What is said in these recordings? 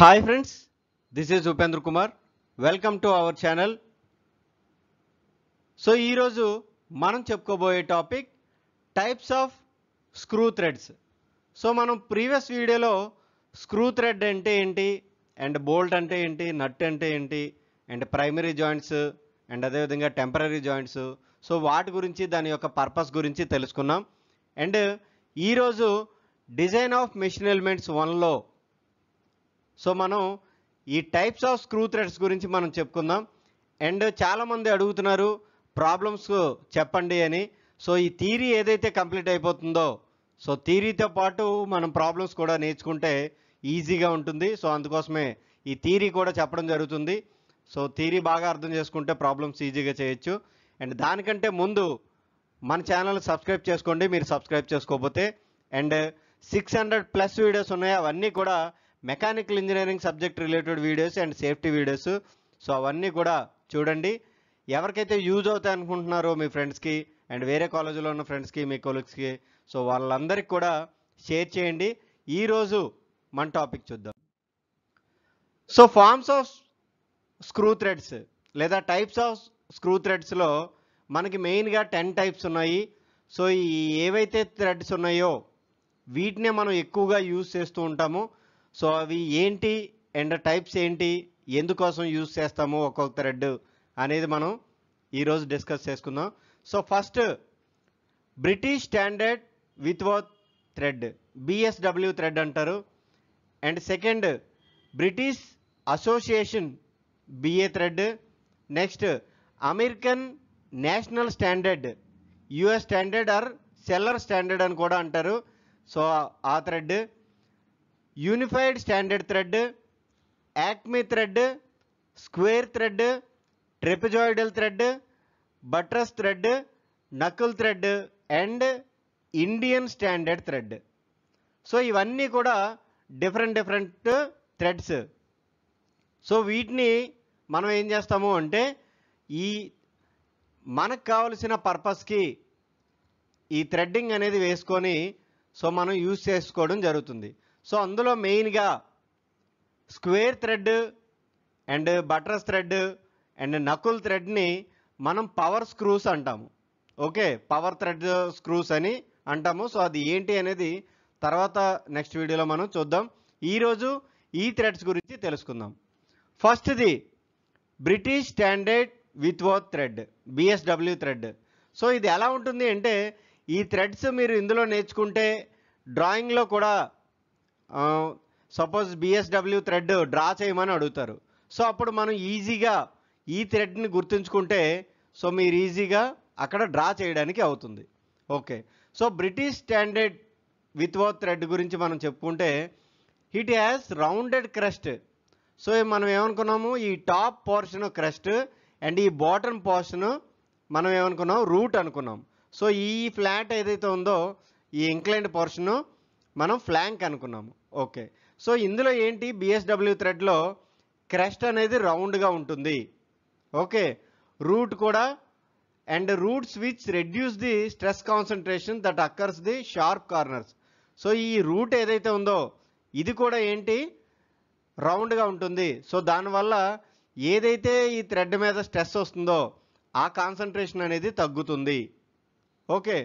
hi friends this is Upendra Kumar welcome to our channel so ఈరోజు మనం చెప్పుకోబోయే topic types of screw threads so మనం previous వీడియోలో screw thread అంటే ఏంటి అండ్ బోల్ట్ అంటే ఏంటి నట్ అంటే ఏంటి అండ్ ప్రైమరీ జాయింట్స్ అండ్ అదేవిధంగా టెంపరీ జాయింట్స్ సో వాటి గురించి దాని యొక్క పర్పస్ గురించి తెలుసుకున్నాం అండ్ ఈరోజు డిజైన్ ఆఫ్ మెషిన్ ఎలిమెంట్స్ వన్లో సో మనం ఈ టైప్స్ ఆఫ్ స్క్రూ థ్రెడ్స్ గురించి మనం చెప్పుకుందాం అండ్ చాలామంది అడుగుతున్నారు ప్రాబ్లమ్స్ చెప్పండి అని సో ఈ థీరీ ఏదైతే కంప్లీట్ అయిపోతుందో సో థీరీతో పాటు మనం ప్రాబ్లమ్స్ కూడా నేర్చుకుంటే ఈజీగా ఉంటుంది సో అందుకోసమే ఈ థీరీ కూడా చెప్పడం జరుగుతుంది సో థీరీ బాగా అర్థం చేసుకుంటే ప్రాబ్లమ్స్ ఈజీగా చేయొచ్చు అండ్ దానికంటే ముందు మన ఛానల్ సబ్స్క్రైబ్ చేసుకోండి మీరు సబ్స్క్రైబ్ చేసుకోకపోతే and six hundred plus videos ఉన్నాయి అవన్నీ కూడా mechanical engineering subject related videos and safety videos so అవన్నీ కూడా చూడండి ఎవరికైతే యూజ్ అవుతాయి అనుకుంటున్నారో మీ ఫ్రెండ్స్కి అండ్ వేరే కాలేజీలో ఉన్న ఫ్రెండ్స్కి మీ కొలీగ్స్కి సో వాళ్ళందరికీ కూడా షేర్ చేయండి ఈరోజు మన టాపిక్ చూద్దాం సో ఫార్మ్స్ ఆఫ్ స్క్రూ థ్రెడ్స్ లేదా టైప్స్ ఆఫ్ స్క్రూ థ్రెడ్స్లో మనకి మెయిన్గా టెన్ టైప్స్ ఉన్నాయి సో ఈ ఏవైతే థ్రెడ్స్ ఉన్నాయో వీటినే మనం ఎక్కువగా యూజ్ చేస్తూ ఉంటాము సో అవి ఏంటి అండ్ టైప్స్ ఏంటి ఎందుకోసం యూజ్ చేస్తాము ఒక్కొక్క థ్రెడ్ అనేది మనం ఈరోజు డిస్కస్ చేసుకుందాం so first British standard Whitworth thread BSW thread అంటారు and second British association BA thread next American national standard US standard or Sellers standard అని కూడా అంటారు సో ఆ thread unified standard thread acme thread square thread trapezoidal thread buttress thread knuckle thread and Indian standard thread so ఇవన్నీ కూడా different different threads so వీటిని మనం ఏం చేస్తాము అంటే ఈ మనకు కావలసిన పర్పస్కి ఈ థ్రెడ్డింగ్ అనేది వేసుకొని సో మనం యూజ్ చేసుకోవడం జరుగుతుంది సో అందులో మెయిన్గా square thread and buttress thread and knuckle థ్రెడ్ని మనం పవర్ స్క్రూస్ అంటాము ఓకే పవర్ థ్రెడ్ స్క్రూస్ అని అంటాము సో అది ఏంటి అనేది తర్వాత నెక్స్ట్ వీడియోలో మనం చూద్దాం ఈరోజు ఈ థ్రెడ్స్ గురించి తెలుసుకుందాం ఫస్ట్ది British standard Whitworth thread BSW thread so ఇది ఎలా ఉంటుంది అంటే ఈ థ్రెడ్స్ మీరు ఇందులో నేర్చుకుంటే డ్రాయింగ్లో కూడా సపోజ్ బిఎస్డబ్ల్యూ థ్రెడ్ డ్రా చేయమని అడుగుతారు సో అప్పుడు మనం ఈజీగా ఈ థ్రెడ్ని గుర్తుంచుకుంటే సో మీరు ఈజీగా అక్కడ డ్రా చేయడానికి అవుతుంది ఓకే సో బ్రిటిష్ స్టాండర్డ్ విత్ వౌట్ థ్రెడ్ గురించి మనం చెప్పుకుంటే it has rounded crest so మనం ఏమనుకున్నాము ఈ టాప్ పోర్షన్ క్రస్ట్ అండ్ ఈ బాటమ్ పోర్షన్ మనం ఏమనుకున్నాం రూట్ అనుకున్నాం సో ఈ ఫ్లాట్ ఏదైతే ఉందో ఈ ఇంక్లైండ్ పోర్షను మనం ఫ్లాంక్ అనుకున్నాము ఓకే సో ఇందులో ఏంటి బిఎస్డబ్ల్యూ థ్రెడ్లో క్రెస్ట్ అనేది రౌండ్గా ఉంటుంది ఓకే రూట్ కూడా and roots which reduce the stress concentration that occurs the sharp corners so ఈ రూట్ ఏదైతే ఉందో ఇది కూడా ఏంటి రౌండ్గా ఉంటుంది సో దానివల్ల ఏదైతే ఈ థ్రెడ్ మీద స్ట్రెస్ వస్తుందో ఆ కాన్సన్ట్రేషన్ అనేది తగ్గుతుంది okay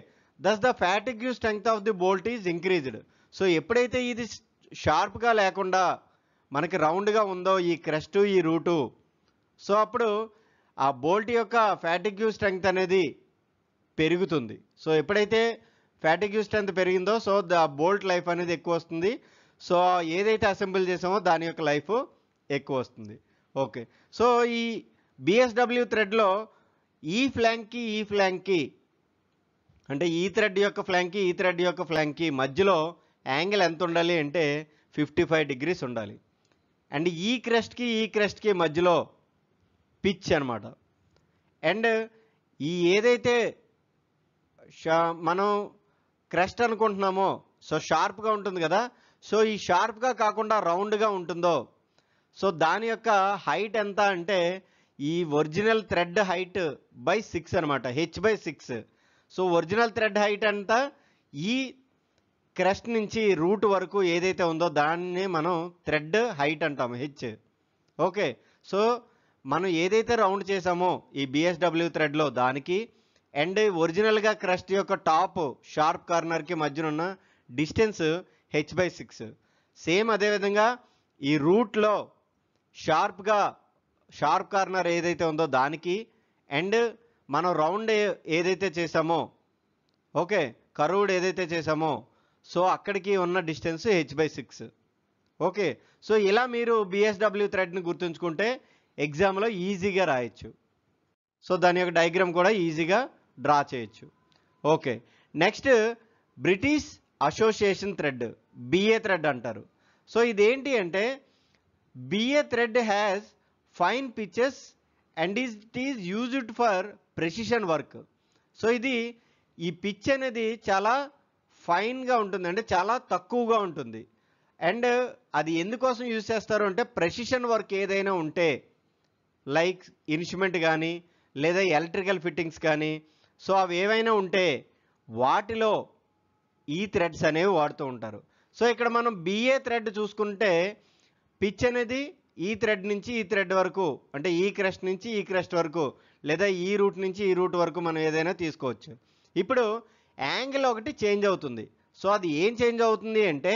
thus the fatigue strength of the bolt is increased so ఎప్పుడైతే ఇది షార్ప్గా లేకుండా మనకి రౌండ్గా ఉందో ఈ క్రెస్ట్ ఈ రూటు సో అప్పుడు ఆ బోల్ట్ యొక్క ఫ్యాటిక్యూ స్ట్రెంగ్త్ అనేది పెరుగుతుంది సో ఎప్పుడైతే ఫ్యాటిక్యూ స్ట్రెంగ్త్ పెరిగిందో సో ఆ బోల్ట్ లైఫ్ అనేది ఎక్కువ వస్తుంది సో ఏదైతే అసెంబుల్ చేసామో దాని యొక్క లైఫ్ ఎక్కువ వస్తుంది ఓకే సో ఈ బిఎస్డబ్ల్యూ థ్రెడ్లో ఈ ఫ్లాంక్కి ఈ ఫ్లాంక్కి అంటే ఈ థ్రెడ్ యొక్క ఫ్లాంక్కి ఈ థ్రెడ్ యొక్క ఫ్లాంక్కి మధ్యలో యాంగిల్ ఎంత ఉండాలి అంటే ఫిఫ్టీ ఫైవ్ డిగ్రీస్ ఉండాలి అండ్ ఈ క్రెస్ట్కి ఈ క్రెస్ట్కి మధ్యలో పిచ్ అనమాట అండ్ ఈ ఏదైతే మనం క్రెస్ట్ అనుకుంటున్నామో సో షార్ప్గా ఉంటుంది కదా సో ఈ షార్ప్గా కాకుండా రౌండ్గా ఉంటుందో సో దాని యొక్క హైట్ ఎంత అంటే ఈ original thread height by six అనమాట H by six so original thread height ఎంత ఈ క్రెస్ట్ నుంచి రూట్ వరకు ఏదైతే ఉందో దాన్ని మనం థ్రెడ్ హైట్ అంటాము హెచ్ ఓకే సో మనం ఏదైతే రౌండ్ చేసామో ఈ బిఎస్డబ్ల్యూ థ్రెడ్లో దానికి అండ్ ఒరిజినల్గా క్రెస్ట్ యొక్క టాప్ షార్ప్ కార్నర్కి మధ్యన ఉన్న distance H by six same అదేవిధంగా ఈ రూట్లో షార్ప్గా షార్ప్ కార్నర్ ఏదైతే ఉందో దానికి అండ్ మనం రౌండ్ ఏదైతే చేసామో ఓకే కరువుడ్ ఏదైతే చేసామో సో అక్కడికి ఉన్న distance H by six okay so ఇలా మీరు బిఎస్డబ్ల్యూ థ్రెడ్ని గుర్తుంచుకుంటే ఎగ్జామ్లో ఈజీగా రాయొచ్చు సో దాని యొక్క డయాగ్రామ్ కూడా ఈజీగా డ్రా చేయొచ్చు okay next British association thread BA thread అంటారు సో ఇదేంటి అంటే BA thread has fine pitches and is it is used for precision work so ఇది ఈ పిచ్ అనేది చాలా ఫైన్గా ఉంటుంది అంటే చాలా తక్కువగా ఉంటుంది అండ్ అది ఎందుకోసం యూజ్ చేస్తారు అంటే ప్రెసిషన్ వర్క్ ఏదైనా ఉంటే లైక్ ఇన్స్ట్రుమెంట్ కానీ లేదా ఎలక్ట్రికల్ ఫిట్టింగ్స్ కానీ సో అవి ఏవైనా ఉంటే వాటిలో ఈ థ్రెడ్స్ అనేవి వాడుతూ ఉంటారు సో ఇక్కడ మనం బిఏ థ్రెడ్ చూసుకుంటే పిచ్ అనేది ఈ థ్రెడ్ నుంచి ఈ థ్రెడ్ వరకు అంటే ఈ క్రెస్ట్ నుంచి ఈ క్రెస్ట్ వరకు లేదా ఈ రూట్ నుంచి ఈ రూట్ వరకు మనం ఏదైనా తీసుకోవచ్చు ఇప్పుడు యాంగిల్ ఒకటి చేంజ్ అవుతుంది సో అది ఏం చేంజ్ అవుతుంది అంటే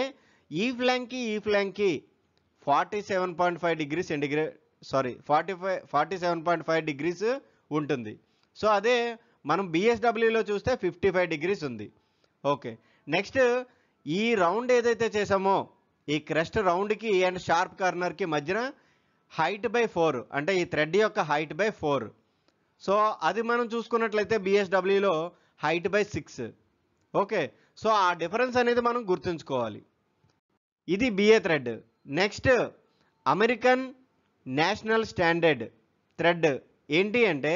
ఈ ఫ్లాంక్కి ఈ ఫ్లాంక్కి forty seven point five degrees centigrade sorry forty five forty seven point five degrees ఉంటుంది సో అదే మనం బిఎస్డబ్ల్యూలో చూస్తే ఫిఫ్టీ ఫైవ్ డిగ్రీస్ ఉంది ఓకే నెక్స్ట్ ఈ రౌండ్ ఏదైతే చేసామో ఈ క్రెస్ట్ రౌండ్కి అండ్ షార్ప్ కార్నర్కి మధ్యన హైట్ బై ఫోర్ అంటే ఈ థ్రెడ్ యొక్క హైట్ బై ఫోర్ సో అది మనం చూసుకున్నట్లయితే బిఎస్డబ్ల్యూలో height by six okay so ఆ డిఫరెన్స్ అనేది మనం గుర్తుంచుకోవాలి ఇది BA thread next American national standard thread ఏంటి అంటే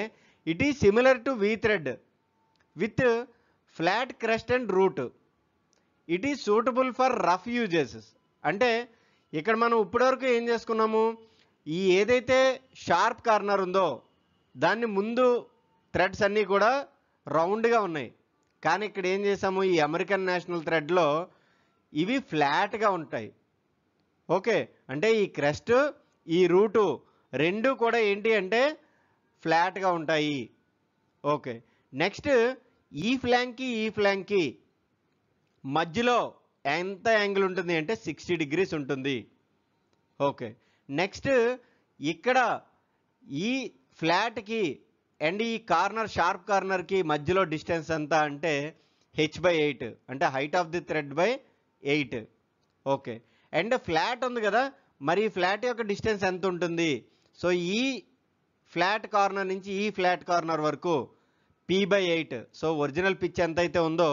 it is similar to V thread with flat crest and root it is suitable for rough uses అంటే ఇక్కడ మనం ఇప్పటివరకు ఏం చేసుకున్నాము ఈ ఏదైతే షార్ప్ కార్నర్ ఉందో దాన్ని ముందు థ్రెడ్స్ అన్నీ కూడా రౌండ్గా ఉన్నాయి కానీ ఇక్కడ ఏం చేసాము ఈ అమెరికన్ నేషనల్ థ్రెడ్లో ఇవి ఫ్లాట్గా ఉంటాయి ఓకే అంటే ఈ క్రెస్ట్ ఈ రూటు రెండు కూడా ఏంటి అంటే ఫ్లాట్గా ఉంటాయి ఓకే నెక్స్ట్ ఈ ఫ్లాంక్కి ఈ ఫ్లాంక్కి మధ్యలో ఎంత యాంగిల్ ఉంటుంది అంటే సిక్స్టీ డిగ్రీస్ ఉంటుంది ఓకే నెక్స్ట్ ఇక్కడ ఈ ఫ్లాట్కి అండ్ ఈ కార్నర్ షార్ప్ కార్నర్కి మధ్యలో డిస్టెన్స్ ఎంత అంటే హెచ్ బై ఎయిట్ అంటే height of the thread by eight okay and flat ఉంది కదా మరి ఈ ఫ్లాట్ యొక్క డిస్టెన్స్ ఎంత ఉంటుంది సో ఈ ఫ్లాట్ కార్నర్ నుంచి ఈ ఫ్లాట్ కార్నర్ వరకు P by eight so original pitch ఎంత అయితే ఉందో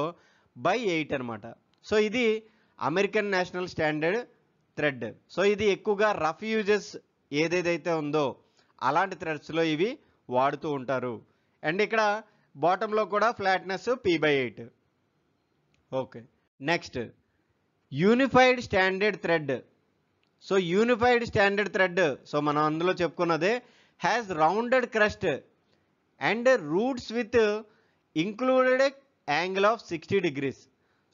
బై ఎయిట్ అనమాట సో ఇది American national standard thread so ఇది ఎక్కువగా రఫ్ యూజెస్ ఏదేదైతే ఉందో అలాంటి థ్రెడ్స్లో ఇవి వాడుతూ ఉంటారు అండ్ ఇక్కడ బాటంలో కూడా flatness P by eight okay next unified standard thread so unified standard thread so మనం అందులో చెప్పుకున్నదే has rounded crest and roots with included angle of sixty degrees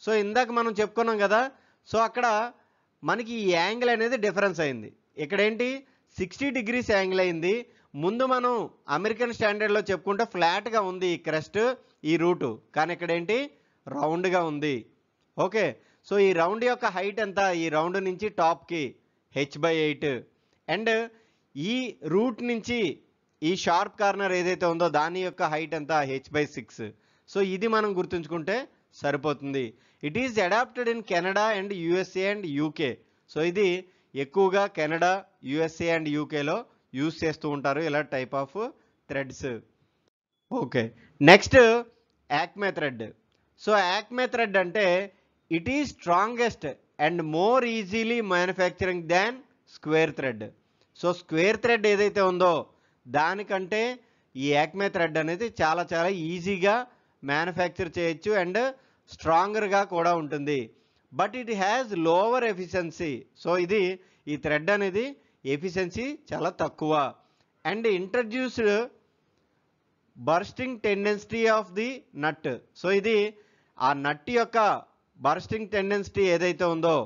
so ఇందాక మనం చెప్పుకున్నాం కదా సో అక్కడ మనకి ఈ యాంగిల్ అనేది డిఫరెన్స్ అయింది ఇక్కడ ఏంటి సిక్స్టీ డిగ్రీస్ యాంగిల్ అయింది ముందు మనం అమెరికన్ స్టాండర్డ్లో చెప్పుకుంటే ఫ్లాట్గా ఉంది ఈ క్రెస్ట్ ఈ రూటు కానీ ఇక్కడ ఏంటి రౌండ్గా ఉంది ఓకే సో ఈ రౌండ్ యొక్క హైట్ ఎంత ఈ రౌండ్ నుంచి టాప్కి హెచ్ బై ఎయిట్ అండ్ ఈ రూట్ నుంచి ఈ షార్ప్ కార్నర్ ఏదైతే ఉందో దాని యొక్క హైట్ ఎంత హెచ్ బై సిక్స్ సో ఇది మనం గుర్తుంచుకుంటే సరిపోతుంది it is adapted in Canada and USA and UK so ఇది ఎక్కువగా కెనడా యుఎస్ఏ అండ్ యూకేలో యూజ్ చేస్తూ ఉంటారు ఇలా type of threads okay next acme thread so acme thread అంటే it is strongest and more easily manufacturing than square thread so square thread ఏదైతే ఉందో దానికంటే ఈ యాక్మే థ్రెడ్ అనేది చాలా చాలా ఈజీగా మ్యానుఫ్యాక్చర్ చేయొచ్చు అండ్ స్ట్రాంగర్గా కూడా ఉంటుంది but it has lower efficiency so ఇది ఈ థ్రెడ్ అనేది ఎఫిషియన్సీ చాలా తక్కువ and introduced bursting tendency of the nut so ఇది ఆ నట్ యొక్క బర్స్టింగ్ టెండెన్సిటీ ఏదైతే ఉందో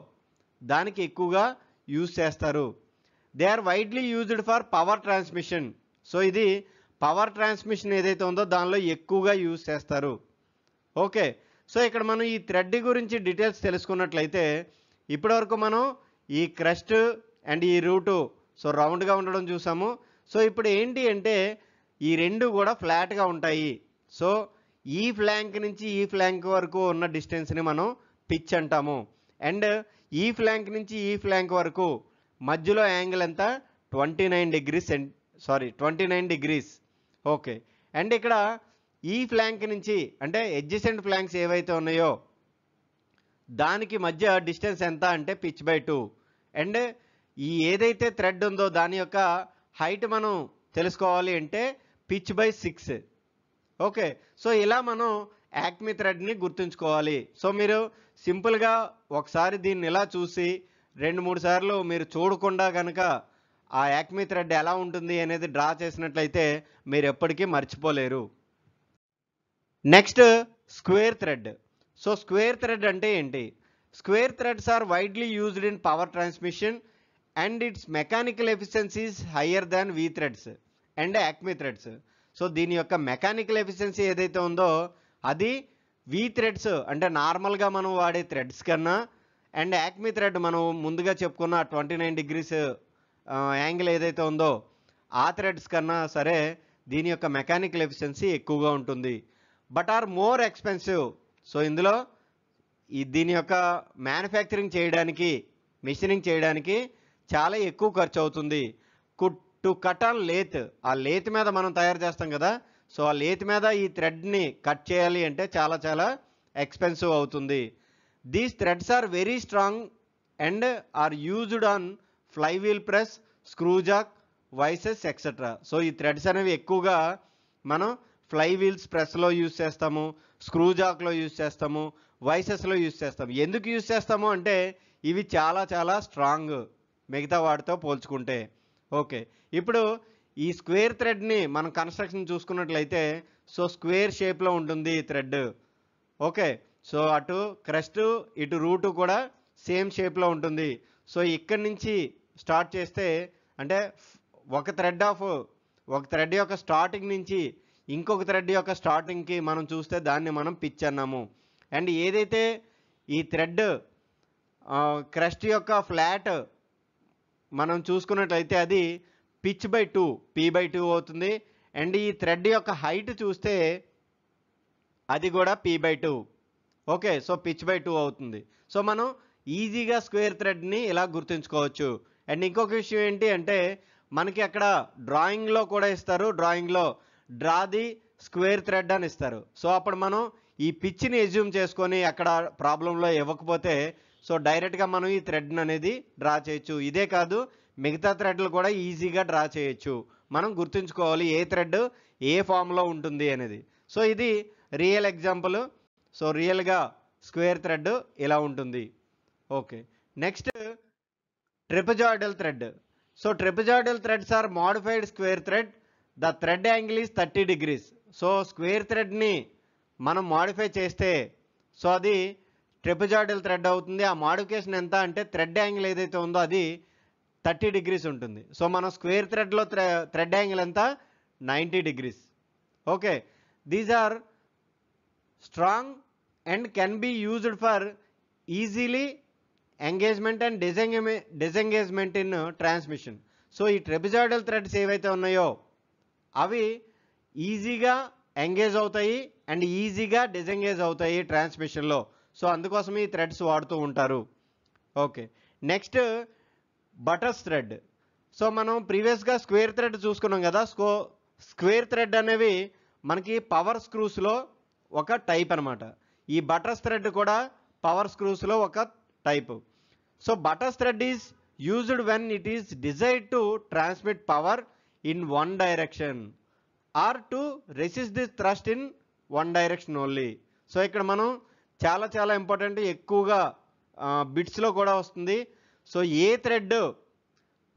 దానికి ఎక్కువగా యూజ్ చేస్తారు they are widely used for power transmission so ఇది పవర్ ట్రాన్స్మిషన్ ఏదైతే ఉందో దానిలో ఎక్కువగా యూజ్ చేస్తారు ఓకే సో ఇక్కడ మనం ఈ థ్రెడ్ గురించి డీటెయిల్స్ తెలుసుకున్నట్లయితే ఇప్పటివరకు మనం ఈ క్రస్ట్ అండ్ ఈ రూటు సో రౌండ్గా ఉండడం చూసాము సో ఇప్పుడు ఏంటి అంటే ఈ రెండు కూడా ఫ్లాట్గా ఉంటాయి సో ఈ ఫ్లాంక్ నుంచి ఈ ఫ్లాంక్ వరకు ఉన్న డిస్టెన్స్ని మనం పిచ్ అంటాము అండ్ ఈ ఫ్లాంక్ నుంచి ఈ ఫ్లాంక్ వరకు మధ్యలో యాంగిల్ ఎంత twenty nine degrees sorry twenty nine degrees okay and ఇక్కడ ఈ ఫ్లాంక్ నుంచి అంటే ఎడ్జసెంట్ ఫ్లాంక్స్ ఏవైతే ఉన్నాయో దానికి మధ్య డిస్టెన్స్ ఎంత అంటే పిచ్ బై టూ అండ్ ఈ ఏదైతే థ్రెడ్ ఉందో దాని యొక్క హైట్ మనం తెలుసుకోవాలి అంటే pitch by six okay so ఇలా మనం యాక్మి థ్రెడ్ని గుర్తుంచుకోవాలి సో మీరు సింపుల్గా ఒకసారి దీన్ని ఇలా చూసి రెండు మూడు సార్లు మీరు చూడకుండా కనుక ఆ యాక్మి థ్రెడ్ ఎలా ఉంటుంది అనేది డ్రా చేసినట్లయితే మీరు ఎప్పటికీ మర్చిపోలేరు next square thread so square thread అంటే ఏంటి square threads are widely used in power transmission and its mechanical efficiency is higher than V threads and acme threads so దీని యొక్క మెకానికల్ ఎఫిషియన్సీ ఏదైతే ఉందో అది వీ థ్రెడ్స్ అంటే నార్మల్గా మనం వాడే థ్రెడ్స్ కన్నా అండ్ యాక్మీ థ్రెడ్ మనం ముందుగా చెప్పుకున్న ట్వంటీ నైన్ డిగ్రీస్ యాంగిల్ ఏదైతే ఉందో ఆ థ్రెడ్స్ కన్నా సరే దీని యొక్క మెకానికల్ ఎఫిషియన్సీ ఎక్కువగా ఉంటుంది but are more expensive so ఇందులో ఈ దీని యొక్క మ్యానుఫ్యాక్చరింగ్ చేయడానికి మిషనింగ్ చేయడానికి చాలా ఎక్కువ ఖర్చు అవుతుంది cut to cut on lathe ఆ లేత్ మీద మనం తయారు చేస్తాం కదా సో ఆ లేత్ మీద ఈ థ్రెడ్ని కట్ చేయాలి అంటే చాలా చాలా ఎక్స్పెన్సివ్ అవుతుంది these threads are very strong and are used on flywheel press screw jack vices etcetera so ఈ థ్రెడ్స్ అనేవి ఎక్కువగా మనం ఫ్లై వీల్స్ ప్రెస్లో యూజ్ చేస్తాము స్క్రూజాక్లో యూజ్ చేస్తాము వైసెస్లో యూజ్ చేస్తాము ఎందుకు యూజ్ చేస్తాము అంటే ఇవి చాలా చాలా స్ట్రాంగ్ మిగతా వాటితో పోల్చుకుంటే ఓకే ఇప్పుడు ఈ స్క్వేర్ థ్రెడ్ని మనం కన్స్ట్రక్షన్ చూసుకున్నట్లయితే సో స్క్వేర్ షేప్లో ఉంటుంది ఈ థ్రెడ్ ఓకే సో అటు క్రస్ట్ ఇటు రూటు కూడా సేమ్ షేప్లో ఉంటుంది సో ఇక్కడి నుంచి స్టార్ట్ చేస్తే అంటే ఒక థ్రెడ్ ఆఫ్ ఒక థ్రెడ్ యొక్క స్టార్టింగ్ నుంచి ఇంకొక థ్రెడ్ యొక్క స్టార్టింగ్కి మనం చూస్తే దాన్ని మనం పిచ్ అన్నాము అండ్ ఏదైతే ఈ థ్రెడ్ క్రస్ట్ యొక్క ఫ్లాట్ మనం చూసుకున్నట్లయితే అది pitch by two p by two అవుతుంది అండ్ ఈ థ్రెడ్ యొక్క హైట్ చూస్తే అది కూడా p by two okay so pitch by two అవుతుంది సో మనం ఈజీగా స్క్వేర్ థ్రెడ్ని ఇలా గుర్తుంచుకోవచ్చు అండ్ ఇంకొక విషయం ఏంటి అంటే మనకి అక్కడ డ్రాయింగ్లో కూడా ఇస్తారు డ్రాయింగ్లో డ్రా ది స్క్వేర్ థ్రెడ్ అని ఇస్తారు సో అప్పుడు మనం ఈ పిచ్ని ఎజ్యూమ్ చేసుకొని అక్కడ ప్రాబ్లంలో ఇవ్వకపోతే సో డైరెక్ట్గా మనం ఈ థ్రెడ్ని అనేది డ్రా చేయొచ్చు ఇదే కాదు మిగతా థ్రెడ్లు కూడా ఈజీగా డ్రా చేయొచ్చు మనం గుర్తుంచుకోవాలి ఏ థ్రెడ్ ఏ ఫామ్లో ఉంటుంది అనేది సో ఇది రియల్ ఎగ్జాంపుల్ సో రియల్గా స్క్వేర్ థ్రెడ్ ఇలా ఉంటుంది okay next trapezoidal thread so trapezoidal threads are modified square thread the thread angle is thirty degrees so square థ్రెడ్ని మనం మోడిఫై చేస్తే సో అది ట్రెపిజాయిడల్ థ్రెడ్ అవుతుంది ఆ మాడిఫికేషన్ ఎంత అంటే థ్రెడ్ యాంగిల్ ఏదైతే ఉందో అది థర్టీ డిగ్రీస్ ఉంటుంది సో మనం స్క్వేర్ థ్రెడ్లో థ్రెడ్ యాంగిల్ ఎంత ninety degrees okay these are strong and can be used for easily engagement and disengage disengagement in transmission so ఈ ట్రెపిజాడల్ థ్రెడ్స్ ఏవైతే ఉన్నాయో అవి ఈజీగా ఎంగేజ్ అవుతాయి అండ్ ఈజీగా డిజెంగేజ్ అవుతాయి ట్రాన్స్మిషన్లో సో అందుకోసం ఈ థ్రెడ్స్ వాడుతూ ఉంటారు okay next buttress thread so మనం ప్రీవియస్గా స్క్వేర్ థ్రెడ్ చూసుకున్నాం కదా స్కో స్క్వేర్ థ్రెడ్ అనేవి మనకి పవర్ స్క్రూస్లో ఒక టైప్ అనమాట ఈ బటర్స్ థ్రెడ్ కూడా పవర్ స్క్రూస్లో ఒక type so buttress thread is used when it is desired to transmit power in one direction or to resist the thrust in one direction only so ఇక్కడ మనం చాలా చాలా ఇంపార్టెంట్ ఎక్కువగా బిట్స్లో కూడా వస్తుంది సో ఏ థ్రెడ్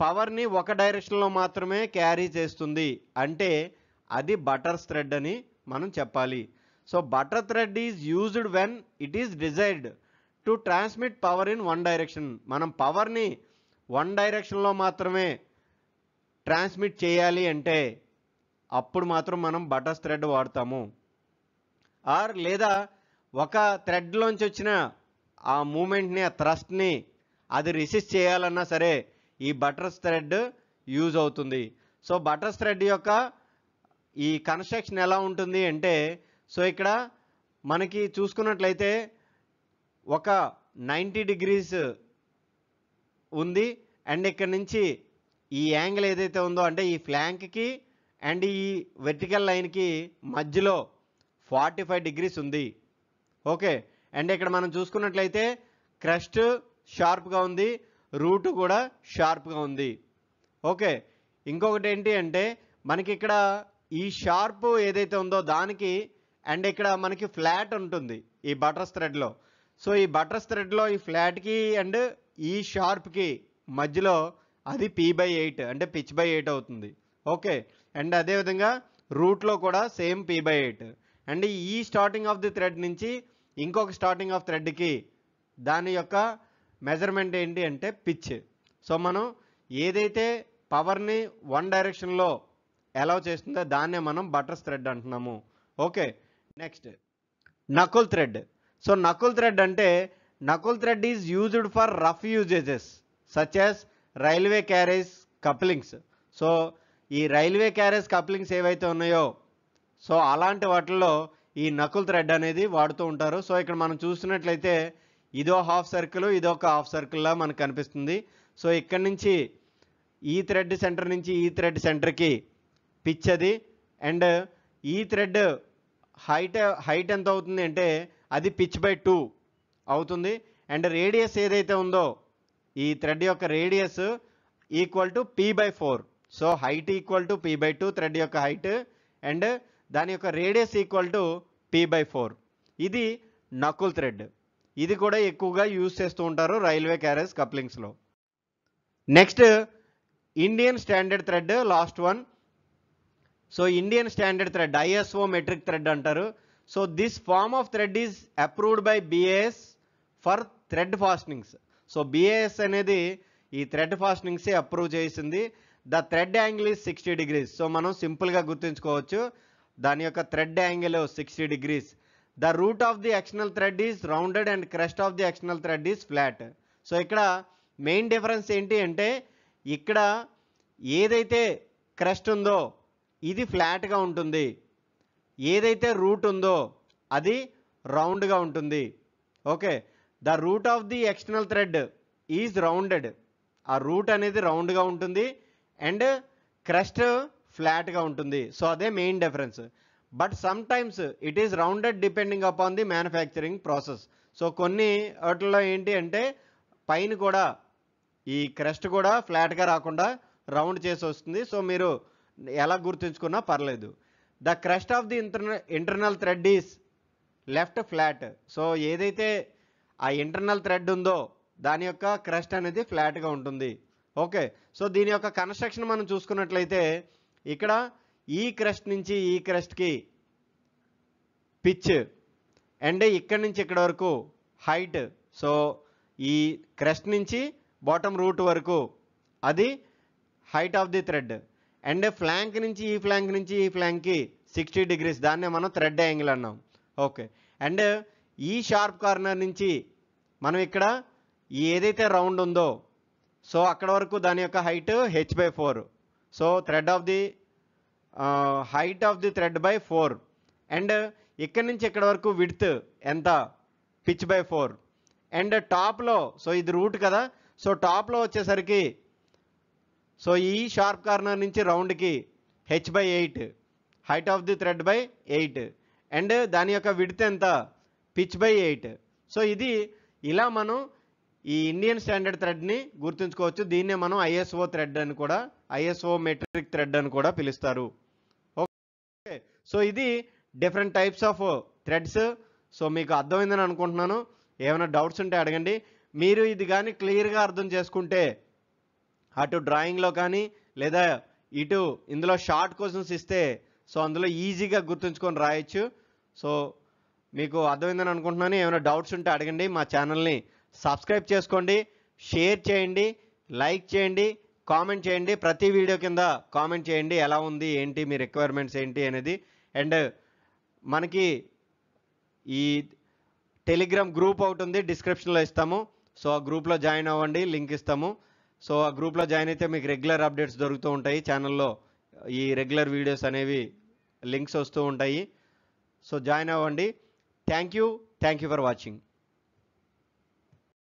పవర్ని ఒక డైరెక్షన్లో మాత్రమే క్యారీ చేస్తుంది అంటే అది బటర్ థ్రెడ్ అని మనం చెప్పాలి so butter thread is used when it is desired to transmit power in one direction మనం పవర్ని వన్ డైరెక్షన్లో మాత్రమే ట్రాన్స్మిట్ చేయాలి అంటే అప్పుడు మాత్రం మనం బటర్ థ్రెడ్ వాడతాము ఆర్ లేదా ఒక థ్రెడ్లోంచి వచ్చిన ఆ మూమెంట్ని ఆ థ్రస్ట్ని అది రిసిస్ట్ చేయాలన్నా సరే ఈ బటర్స్ థ్రెడ్ యూజ్ అవుతుంది సో బటర్స్ థ్రెడ్ యొక్క ఈ కన్స్ట్రక్షన్ ఎలా ఉంటుంది అంటే సో ఇక్కడ మనకి చూసుకున్నట్లయితే ఒక నైంటీ డిగ్రీస్ ఉంది అండ్ ఇక్కడ నుంచి ఈ యాంగిల్ ఏదైతే ఉందో అంటే ఈ ఫ్లాంక్కి అండ్ ఈ వెర్టికల్ లైన్కి మధ్యలో ఫార్టీ ఫైవ్ డిగ్రీస్ ఉంది ఓకే అండ్ ఇక్కడ మనం చూసుకున్నట్లయితే క్రస్ట్ షార్ప్గా ఉంది రూట్ కూడా షార్ప్గా ఉంది ఓకే ఇంకొకటి ఏంటి అంటే మనకి ఇక్కడ ఈ షార్ప్ ఏదైతే ఉందో దానికి అండ్ ఇక్కడ మనకి ఫ్లాట్ ఉంటుంది ఈ బటర్స్ థ్రెడ్లో సో ఈ బటర్స్ థ్రెడ్లో ఈ ఫ్లాట్కి అండ్ ఈ షార్ప్కి మధ్యలో అది పీ బై ఎయిట్ అంటే పిచ్ బై ఎయిట్ అవుతుంది ఓకే అండ్ అదేవిధంగా రూట్లో కూడా same p by eight and ఈ స్టార్టింగ్ ఆఫ్ ది థ్రెడ్ నుంచి ఇంకొక స్టార్టింగ్ ఆఫ్ థ్రెడ్కి దాని యొక్క మెజర్మెంట్ ఏంటి అంటే పిచ్ సో మనం ఏదైతే పవర్ని వన్ డైరెక్షన్లో ఎలా చేస్తుందో దాన్నే మనం బటర్స్ థ్రెడ్ అంటున్నాము okay next knuckle thread so knuckle thread అంటే knuckle thread is used for rough usages such as railway carriage couplings so ఈ రైల్వే క్యారేజ్ కప్లింగ్స్ ఏవైతే ఉన్నాయో సో అలాంటి వాటిల్లో ఈ నకుల్ థ్రెడ్ అనేది వాడుతూ ఉంటారు సో ఇక్కడ మనం చూసినట్లయితే ఇదో హాఫ్ సర్కిల్ ఇదో ఒక హాఫ్ సర్కిల్లా మనకు కనిపిస్తుంది సో ఇక్కడ నుంచి ఈ థ్రెడ్ సెంటర్ నుంచి ఈ థ్రెడ్ సెంటర్కి పిచ్ అది అండ్ ఈ థ్రెడ్ హైట్ హైట్ ఎంత అవుతుంది అంటే అది పిచ్ బై టూ అవుతుంది అండ్ రేడియస్ ఏదైతే ఉందో ఈ థ్రెడ్ యొక్క radius equal to p by four so height equal to p by two thread యొక్క హైట్ అండ్ దాని యొక్క radius equal to p by four ఇది నకుల్ థ్రెడ్ ఇది కూడా ఎక్కువగా యూజ్ చేస్తూ ఉంటారు రైల్వే క్యారేజ్ కప్లింగ్స్లో next Indian standard thread last one so Indian standard thread ISO metric thread అంటారు so this form of thread is approved by BAS for thread fastenings so BAS అనేది ఈ thread ఫాస్టనింగ్సే approve చేసింది the thread angle is sixty degrees so మనం సింపుల్గా గుర్తుంచుకోవచ్చు దాని యొక్క thread angle sixty degrees the root of the external thread is rounded and crest of the external thread is flat so ఇక్కడ మెయిన్ డిఫరెన్స్ ఏంటి అంటే ఇక్కడ ఏదైతే క్రెస్ట్ ఉందో ఇది ఫ్లాట్గా ఉంటుంది ఏదైతే రూట్ ఉందో అది రౌండ్గా ఉంటుంది okay the root of the external thread is rounded ఆ రూట్ అనేది రౌండ్గా ఉంటుంది అండ్ క్రెస్ట్ ఫ్లాట్గా ఉంటుంది సో అదే main difference but sometimes it is rounded depending upon the manufacturing process so కొన్ని వాటిల్లో ఏంటి అంటే పైన కూడా ఈ క్రెస్ట్ కూడా ఫ్లాట్గా రాకుండా రౌండ్ చేసి వస్తుంది సో మీరు ఎలా గుర్తుంచుకున్నా పర్లేదు the crest of the internal internal thread is left flat so ఏదైతే ఆ ఇంటర్నల్ థ్రెడ్ ఉందో దాని యొక్క క్రెస్ట్ అనేది ఫ్లాట్గా ఉంటుంది ఓకే సో దీని యొక్క కన్స్ట్రక్షన్ మనం చూసుకున్నట్లయితే ఇక్కడ ఈ క్రస్ట్ నుంచి ఈ క్రస్ట్కి పిచ్ అండ్ ఇక్కడి నుంచి ఇక్కడ వరకు హైట్ సో ఈ క్రస్ట్ నుంచి బాటమ్ రూట్ వరకు అది height of the thread and flank నుంచి ఈ ఫ్లాంక్ నుంచి ఈ ఫ్లాంక్కి సిక్స్టీ డిగ్రీస్ దాన్నే మనం థ్రెడ్ యాంగిల్ అన్నాం ఓకే అండ్ ఈ షార్ప్ కార్నర్ నుంచి మనం ఇక్కడ ఏదైతే రౌండ్ ఉందో సో అక్కడ వరకు దాని యొక్క height h by four so thread of the height of the thread by four and ఇక్కడ నుంచి ఇక్కడ వరకు విడ్త్ ఎంత పిచ్ బై ఫోర్ అండ్ టాప్లో సో ఇది రూట్ కదా సో టాప్లో వచ్చేసరికి సో ఈ షార్ప్ కార్నర్ నుంచి రౌండ్కి h by eight height of the thread by eight and దాని యొక్క విడ్త్ ఎంత పిచ్ బై ఎయిట్ సో ఇది ఇలా మనం ఈ ఇండియన్ స్టాండర్డ్ థ్రెడ్ని గుర్తుంచుకోవచ్చు దీన్నే మనం ఐఎస్ఓ థ్రెడ్ అని కూడా ఐఎస్ఓ మెట్రిక్ థ్రెడ్ అని కూడా పిలుస్తారు ఓకే సో ఇది different types of threads so మీకు అర్థమైందని అనుకుంటున్నాను ఏమైనా డౌట్స్ ఉంటే అడగండి మీరు ఇది కానీ క్లియర్గా అర్థం చేసుకుంటే అటు డ్రాయింగ్లో కానీ లేదా ఇటు ఇందులో షార్ట్ క్వశ్చన్స్ ఇస్తే సో అందులో ఈజీగా గుర్తుంచుకొని రాయొచ్చు సో మీకు అర్థమైందని అనుకుంటున్నాను ఏమైనా డౌట్స్ ఉంటే అడగండి మా ఛానల్ని సబ్స్క్రైబ్ చేసుకోండి షేర్ చేయండి లైక్ చేయండి కామెంట్ చేయండి ప్రతి వీడియో కింద కామెంట్ చేయండి ఎలా ఉంది ఏంటి మీ రిక్వైర్మెంట్స్ ఏంటి అనేది అండ్ మనకి ఈ టెలిగ్రామ్ గ్రూప్ ఒకటి ఉంది డిస్క్రిప్షన్లో ఇస్తాము సో ఆ గ్రూప్లో జాయిన్ అవ్వండి లింక్ ఇస్తాము సో ఆ గ్రూప్లో జాయిన్ అయితే మీకు రెగ్యులర్ అప్డేట్స్ దొరుకుతూ ఉంటాయి ఛానల్లో ఈ రెగ్యులర్ వీడియోస్ అనేవి లింక్స్ వస్తూ ఉంటాయి సో జాయిన్ అవ్వండి thank you thank you for watching